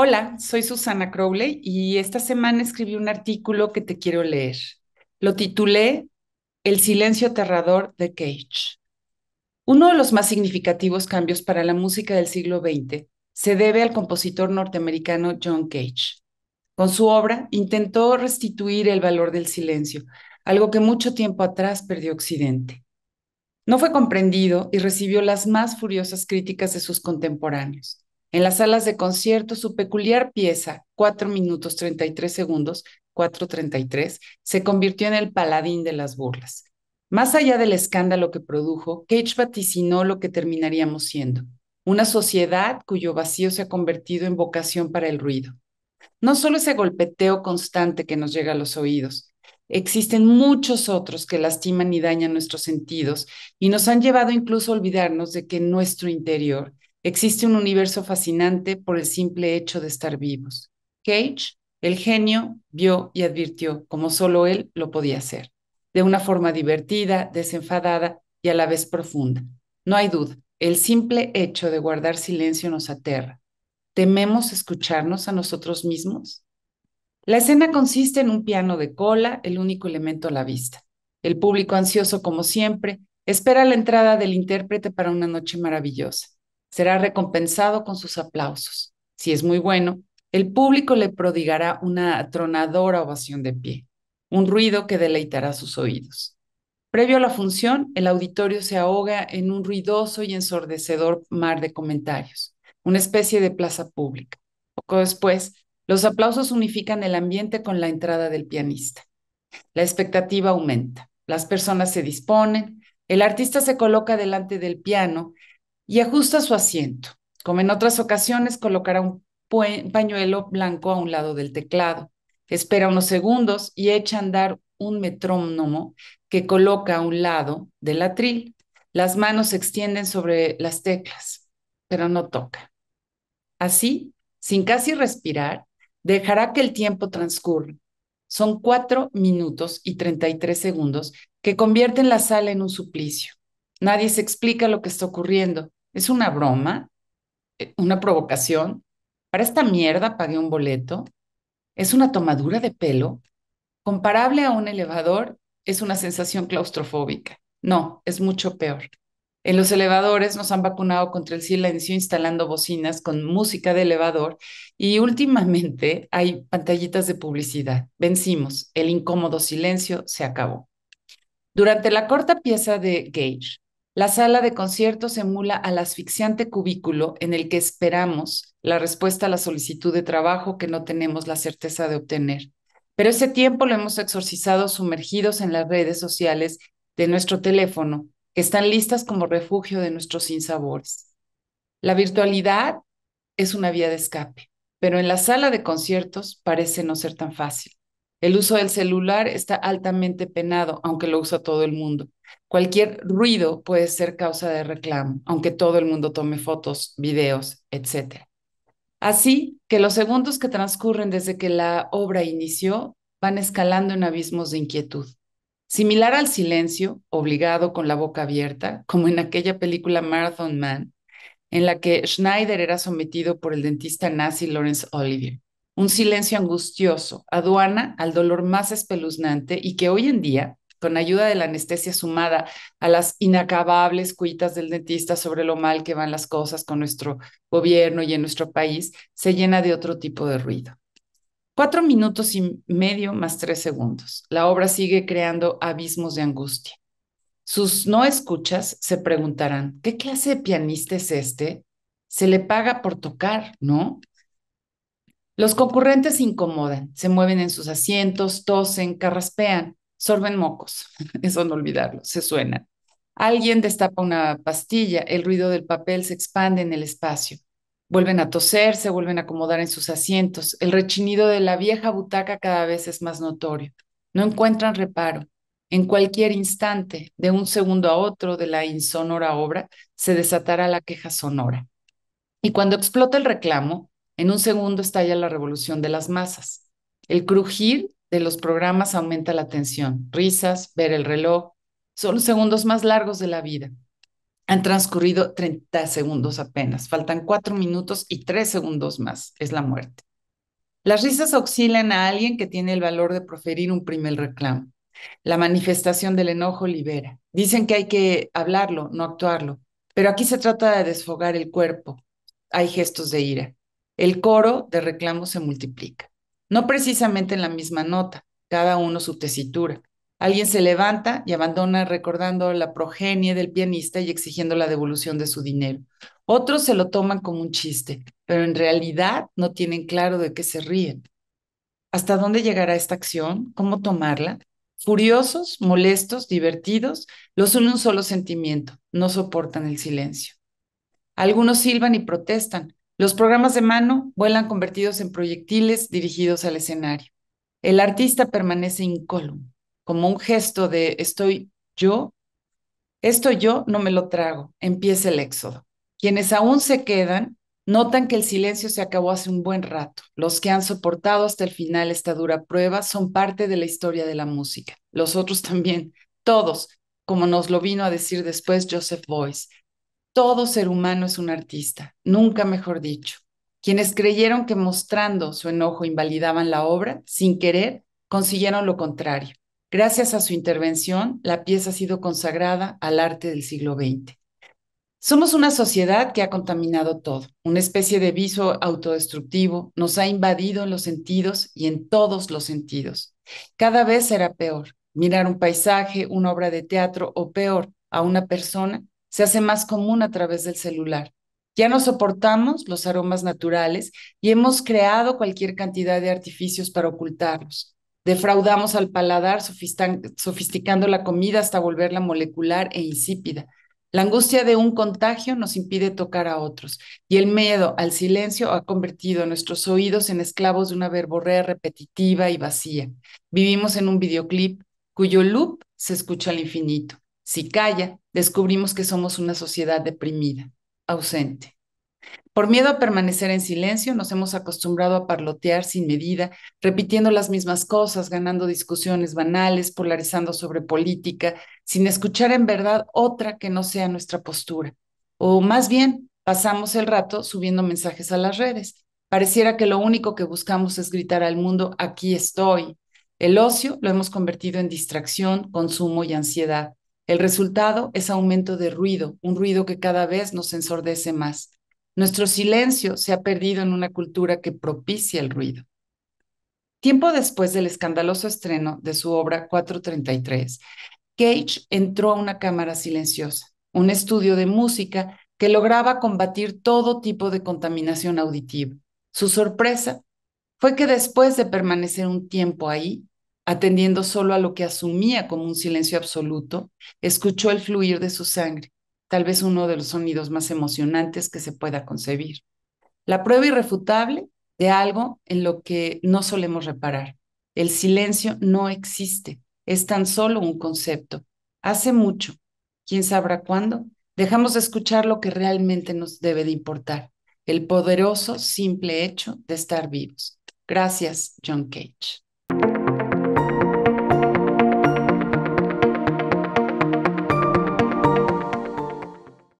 Hola, soy Susana Crowley y esta semana escribí un artículo que te quiero leer. Lo titulé El silencio aterrador de Cage. Uno de los más significativos cambios para la música del siglo XX se debe al compositor norteamericano John Cage. Con su obra intentó restituir el valor del silencio, algo que mucho tiempo atrás perdió Occidente. No fue comprendido y recibió las más furiosas críticas de sus contemporáneos. En las salas de concierto, su peculiar pieza, 4 minutos 33 segundos, 4.33, se convirtió en el paladín de las burlas. Más allá del escándalo que produjo, Cage vaticinó lo que terminaríamos siendo, una sociedad cuyo vacío se ha convertido en vocación para el ruido. No solo ese golpeteo constante que nos llega a los oídos, existen muchos otros que lastiman y dañan nuestros sentidos y nos han llevado incluso a olvidarnos de que nuestro interior Existe un universo fascinante por el simple hecho de estar vivos. Cage, el genio, vio y advirtió, como solo él lo podía hacer, de una forma divertida, desenfadada y a la vez profunda. No hay duda, el simple hecho de guardar silencio nos aterra. ¿Tememos escucharnos a nosotros mismos? La escena consiste en un piano de cola, el único elemento a la vista. El público ansioso como siempre espera la entrada del intérprete para una noche maravillosa será recompensado con sus aplausos. Si es muy bueno, el público le prodigará una atronadora ovación de pie, un ruido que deleitará sus oídos. Previo a la función, el auditorio se ahoga en un ruidoso y ensordecedor mar de comentarios, una especie de plaza pública. Poco después, los aplausos unifican el ambiente con la entrada del pianista. La expectativa aumenta, las personas se disponen, el artista se coloca delante del piano y ajusta su asiento. Como en otras ocasiones, colocará un pañuelo blanco a un lado del teclado. Espera unos segundos y echa a andar un metrónomo que coloca a un lado del atril. Las manos se extienden sobre las teclas, pero no toca. Así, sin casi respirar, dejará que el tiempo transcurra. Son cuatro minutos y tres segundos que convierten la sala en un suplicio. Nadie se explica lo que está ocurriendo es una broma, eh, una provocación. Para esta mierda pagué un boleto. Es una tomadura de pelo. Comparable a un elevador, es una sensación claustrofóbica. No, es mucho peor. En los elevadores nos han vacunado contra el silencio instalando bocinas con música de elevador y últimamente hay pantallitas de publicidad. Vencimos, el incómodo silencio se acabó. Durante la corta pieza de Gage, la sala de conciertos emula al asfixiante cubículo en el que esperamos la respuesta a la solicitud de trabajo que no tenemos la certeza de obtener. Pero ese tiempo lo hemos exorcizado sumergidos en las redes sociales de nuestro teléfono, que están listas como refugio de nuestros sinsabores. La virtualidad es una vía de escape, pero en la sala de conciertos parece no ser tan fácil. El uso del celular está altamente penado, aunque lo usa todo el mundo. Cualquier ruido puede ser causa de reclamo, aunque todo el mundo tome fotos, videos, etc. Así que los segundos que transcurren desde que la obra inició van escalando en abismos de inquietud. Similar al silencio, obligado con la boca abierta, como en aquella película Marathon Man, en la que Schneider era sometido por el dentista nazi Lawrence Olivier. Un silencio angustioso, aduana al dolor más espeluznante y que hoy en día con ayuda de la anestesia sumada a las inacabables cuitas del dentista sobre lo mal que van las cosas con nuestro gobierno y en nuestro país, se llena de otro tipo de ruido. Cuatro minutos y medio más tres segundos. La obra sigue creando abismos de angustia. Sus no escuchas se preguntarán, ¿qué clase de pianista es este? Se le paga por tocar, ¿no? Los concurrentes se incomodan, se mueven en sus asientos, tosen, carraspean sorben mocos, eso no olvidarlo, se suenan. Alguien destapa una pastilla, el ruido del papel se expande en el espacio. Vuelven a toser, se vuelven a acomodar en sus asientos. El rechinido de la vieja butaca cada vez es más notorio. No encuentran reparo. En cualquier instante, de un segundo a otro de la insonora obra, se desatará la queja sonora. Y cuando explota el reclamo, en un segundo estalla la revolución de las masas. El crujir de los programas aumenta la tensión. Risas, ver el reloj, son los segundos más largos de la vida. Han transcurrido 30 segundos apenas, faltan 4 minutos y 3 segundos más, es la muerte. Las risas auxilian a alguien que tiene el valor de proferir un primer reclamo. La manifestación del enojo libera. Dicen que hay que hablarlo, no actuarlo, pero aquí se trata de desfogar el cuerpo. Hay gestos de ira. El coro de reclamos se multiplica no precisamente en la misma nota, cada uno su tesitura. Alguien se levanta y abandona recordando la progenie del pianista y exigiendo la devolución de su dinero. Otros se lo toman como un chiste, pero en realidad no tienen claro de qué se ríen. ¿Hasta dónde llegará esta acción? ¿Cómo tomarla? Furiosos, molestos, divertidos, los une un solo sentimiento, no soportan el silencio. Algunos silban y protestan, los programas de mano vuelan convertidos en proyectiles dirigidos al escenario. El artista permanece incólume, como un gesto de estoy yo, estoy yo no me lo trago, empieza el éxodo. Quienes aún se quedan notan que el silencio se acabó hace un buen rato. Los que han soportado hasta el final esta dura prueba son parte de la historia de la música. Los otros también, todos, como nos lo vino a decir después Joseph Boyce, todo ser humano es un artista, nunca mejor dicho. Quienes creyeron que mostrando su enojo invalidaban la obra, sin querer, consiguieron lo contrario. Gracias a su intervención, la pieza ha sido consagrada al arte del siglo XX. Somos una sociedad que ha contaminado todo, una especie de viso autodestructivo, nos ha invadido en los sentidos y en todos los sentidos. Cada vez será peor. Mirar un paisaje, una obra de teatro o peor, a una persona se hace más común a través del celular. Ya no soportamos los aromas naturales y hemos creado cualquier cantidad de artificios para ocultarlos. Defraudamos al paladar sofisticando la comida hasta volverla molecular e insípida. La angustia de un contagio nos impide tocar a otros y el miedo al silencio ha convertido nuestros oídos en esclavos de una verborrea repetitiva y vacía. Vivimos en un videoclip cuyo loop se escucha al infinito. Si calla, descubrimos que somos una sociedad deprimida, ausente. Por miedo a permanecer en silencio, nos hemos acostumbrado a parlotear sin medida, repitiendo las mismas cosas, ganando discusiones banales, polarizando sobre política, sin escuchar en verdad otra que no sea nuestra postura. O más bien, pasamos el rato subiendo mensajes a las redes. Pareciera que lo único que buscamos es gritar al mundo, aquí estoy. El ocio lo hemos convertido en distracción, consumo y ansiedad. El resultado es aumento de ruido, un ruido que cada vez nos ensordece más. Nuestro silencio se ha perdido en una cultura que propicia el ruido. Tiempo después del escandaloso estreno de su obra 433, Cage entró a una cámara silenciosa, un estudio de música que lograba combatir todo tipo de contaminación auditiva. Su sorpresa fue que después de permanecer un tiempo ahí, atendiendo solo a lo que asumía como un silencio absoluto, escuchó el fluir de su sangre, tal vez uno de los sonidos más emocionantes que se pueda concebir. La prueba irrefutable de algo en lo que no solemos reparar. El silencio no existe, es tan solo un concepto. Hace mucho, quién sabrá cuándo, dejamos de escuchar lo que realmente nos debe de importar, el poderoso, simple hecho de estar vivos. Gracias, John Cage.